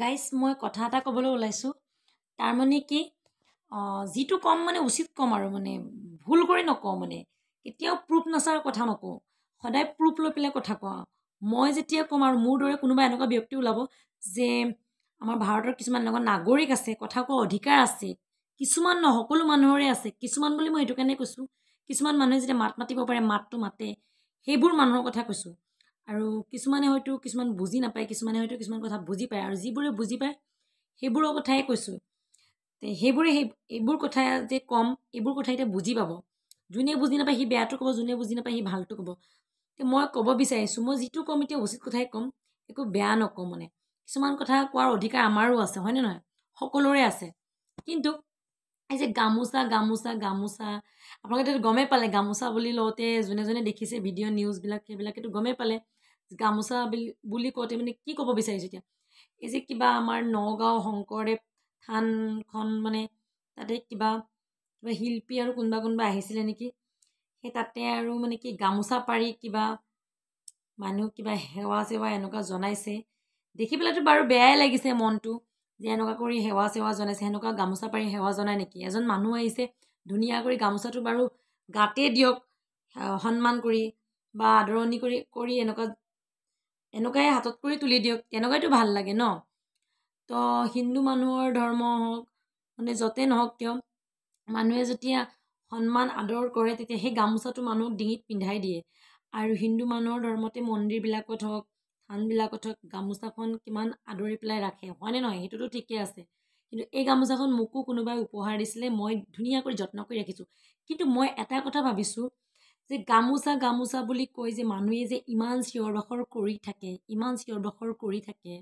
গাইছ মই কথা এটা ক'বলৈ ওলাইছোঁ তাৰমানে কি যিটো কম মানে উচিত কম আৰু মানে ভুল কৰি নকওঁ মানে কেতিয়াও প্ৰুফ নচাৰ কথা নকওঁ সদায় প্ৰুফ লৈ পেলাই কথা কওঁ মই যেতিয়া ক'ম আৰু মোৰ দৰে কোনোবা এনেকুৱা ব্যক্তি ওলাব যে আমাৰ ভাৰতৰ কিছুমান এনেকুৱা নাগৰিক আছে কথা কোৱা অধিকাৰ আছে কিছুমান ন সকলো মানুহৰে আছে কিছুমান বুলি মই সেইটো কাৰণে কৈছোঁ কিছুমান মানুহে যেতিয়া মাত মাতিব পাৰে মাতটো মাতে সেইবোৰ মানুহৰ কথা কৈছোঁ আৰু কিছুমানে হয়তো কিছুমান বুজি নাপায় কিছুমানে হয়তো কিছুমান কথা বুজি পায় আৰু যিবোৰে বুজি পায় সেইবোৰৰ কথাই কৈছোঁ সেইবোৰে সেই এইবোৰ কথা যে কম এইবোৰ কথা এতিয়া বুজি পাব যোনে বুজি নাপায় সি বেয়াটো ক'ব যোনে বুজি নাপায় সি ভালটো ক'ব মই ক'ব বিচাৰিছোঁ মই যিটো ক'ম এতিয়া উচিত কথাই ক'ম একো বেয়া নকওঁ মানে কিছুমান কথা কোৱাৰ অধিকাৰ আমাৰো আছে হয়নে নহয় সকলোৰে আছে কিন্তু এই যে গামোচা গামোচা গামোচা আপোনালোকে গমেই পালে গামোচা বুলি লওঁতে যোনে যোনে দেখিছে ভিডিঅ' নিউজবিলাক সেইবিলাকেতো গমেই পালে গামোচা বুলি বুলি কওঁতে মানে কি ক'ব বিচাৰিছোঁ এতিয়া এই যে কিবা আমাৰ নগাঁও শংকৰদেৱ থানখন মানে তাতে কিবা কিবা শিল্পী আৰু কোনোবা কোনোবা আহিছিলে নেকি সেই তাতে আৰু মানে কি গামোচা পাৰি কিবা মানুহ কিবা সেৱা চেৱা এনেকুৱা জনাইছে দেখি পেলাইতো বাৰু বেয়াই লাগিছে মনটো যে এনেকুৱা কৰি সেৱা চেৱা জনাইছে সেনেকুৱা গামোচা পাৰি সেৱা জনাই নেকি এজন মানুহ আহিছে ধুনীয়া কৰি গামোচাটো বাৰু গাতে দিয়ক সন্মান কৰি বা আদৰণি কৰি কৰি এনেকুৱা এনেকুৱাই হাতত কৰি তুলি দিয়ক তেনেকুৱাইতো ভাল লাগে ন তো হিন্দু মানুহৰ ধৰ্ম হওক মানে য'তে নহওক কিয় মানুহে যেতিয়া সন্মান আদৰ কৰে তেতিয়া সেই গামোচাটো মানুহক ডিঙিত পিন্ধাই দিয়ে আৰু হিন্দু মানুহৰ ধৰ্মতে মন্দিৰবিলাকত হওক থানবিলাকত হওক গামোচাখন কিমান আদৰি পেলাই ৰাখে হয়নে নহয় সেইটোতো ঠিকে আছে কিন্তু এই গামোচাখন মোকো কোনোবাই উপহাৰ দিছিলে মই ধুনীয়াকৈ যত্ন কৰি ৰাখিছোঁ কিন্তু মই এটা কথা ভাবিছোঁ যে গামোচা গামোচা বুলি কয় যে মানুহে যে ইমান চিঞৰ বাখৰ কৰি থাকে ইমান চিঞৰ বাখৰ কৰি থাকে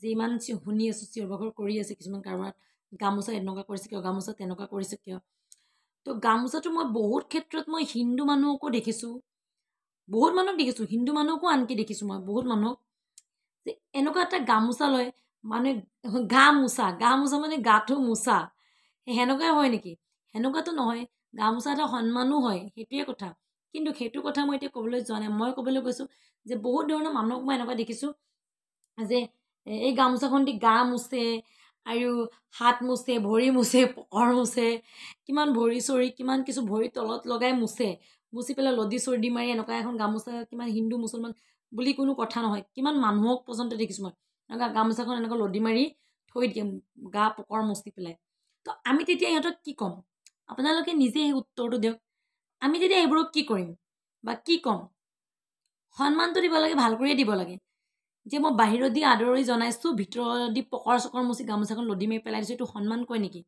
যে ইমান শুনি আছোঁ চিঞৰ বাখৰ কৰি আছে কিছুমান কাৰোবাৰ গামোচা এনেকুৱা কৰিছে কিয় গামোচা তেনেকুৱা কৰিছে কিয় তো গামোচাটো মই বহুত ক্ষেত্ৰত মই হিন্দু মানুহকো দেখিছোঁ বহুত মানুহক দেখিছোঁ হিন্দু মানুহকো আনকি দেখিছোঁ মই বহুত মানুহক যে এনেকুৱা এটা গামোচা লয় মানুহে গামোচা গামোচা মানে গাটো মোচা সেনেকুৱাই হয় নেকি সেনেকুৱাতো নহয় গামোচা এটা সন্মানো হয় সেইটোৱে কথা কিন্তু সেইটো কথা মই এতিয়া ক'বলৈ যোৱা নাই মই ক'বলৈ গৈছোঁ যে বহুত ধৰণৰ মানুহক মই এনেকুৱা দেখিছোঁ যে এই গামোচাখন দি গা মোচে আৰু হাত মুছে ভৰি মোচে পকৰ মুছে কিমান ভৰি চৰি কিমান কিছু ভৰি তলত লগাই মোচে মুচি পেলাই লদি চৰ্দি মাৰি এনেকুৱা এখন গামোচা কিমান হিন্দু মুছলমান বুলি কোনো কথা নহয় কিমান মানুহক পৰ্যন্ত দেখিছোঁ মই এনেকুৱা গামোচাখন এনেকুৱা লদি মাৰি থৈ দিয়ে গা পকৰ মুচি পেলাই তো আমি তেতিয়া ইহঁতক কি ক'ম আপোনালোকে নিজে সেই উত্তৰটো দিয়ক আমি তেতিয়া এইবোৰক কি কৰিম বা কি ক'ম সন্মানটো দিব লাগে ভাল কৰিয়ে দিব লাগে যে মই বাহিৰত দি আদৰি জনাইছোঁ ভিতৰত দি পকৰ চকৰ মুচি গামোচাখন লদি মাৰি পেলাই দিছোঁ এইটো সন্মান কয় নেকি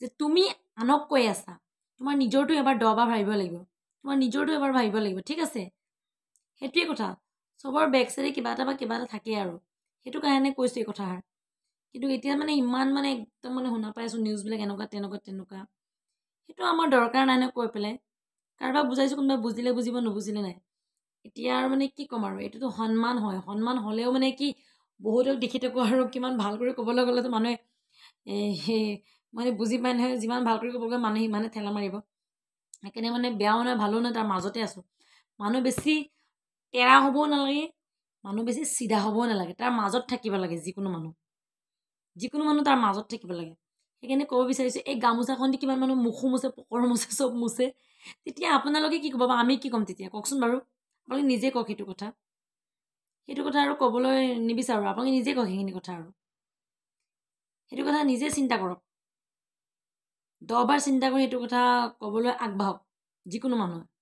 যে তুমি আনক কৈ আছা তোমাৰ নিজৰটো এবাৰ দবা ভাবিব লাগিব তোমাৰ নিজৰটো এবাৰ ভাবিব লাগিব ঠিক আছে সেইটোৱে কথা চবৰ বেক চাইডে কিবা এটা বা কিবা এটা থাকেই আৰু সেইটো কাৰণে কৈছোঁ এই কথাষাৰ কিন্তু এতিয়া মানে ইমান মানে একদম মানে শুনা পাই আছোঁ নিউজবিলাক এনেকুৱা তেনেকুৱা তেনেকুৱা সেইটো আমাৰ দৰকাৰ নাই নহয় কৈ পেলাই কাৰোবাক বুজাইছোঁ কোনোবাই বুজিলে বুজিব নুবুজিলে নাই এতিয়া আৰু মানে কি ক'ম আৰু এইটোতো সন্মান হয় সন্মান হ'লেও মানে কি বহুতক দেখি থাকোঁ আৰু কিমান ভাল কৰি ক'বলৈ গ'লেতো মানুহে সেই মানে বুজি পায় নহয় যিমান ভাল কৰি ক'ব গ'লে মানুহে সিমানে ঠেলা মাৰিব সেইকাৰণে মানে বেয়াও নাই ভালো নাই তাৰ মাজতে আছোঁ মানুহ বেছি টেৰা হ'বও নালাগে মানুহ বেছি চিধা হ'বও নালাগে তাৰ মাজত থাকিব লাগে যিকোনো মানুহ যিকোনো মানুহ তাৰ মাজত থাকিব লাগে সেইকাৰণে ক'ব বিচাৰিছোঁ এই গামোচাখন দি কিমান মানুহ মুখো মুচে পকৰ মুচে চব মুচে তেতিয়া আপোনালোকে কি ক'ব বা আমি কি ক'ম তেতিয়া কওকচোন বাৰু আপোনালোকে নিজে কওক সেইটো কথা সেইটো কথা আৰু ক'বলৈ নিবিচাৰোঁ আপোনালোকে নিজে কওক সেইখিনি কথা আৰু সেইটো কথা নিজে চিন্তা কৰক দহবাৰ চিন্তা কৰি সেইটো কথা ক'বলৈ আগবাঢ়ক যিকোনো মানুহে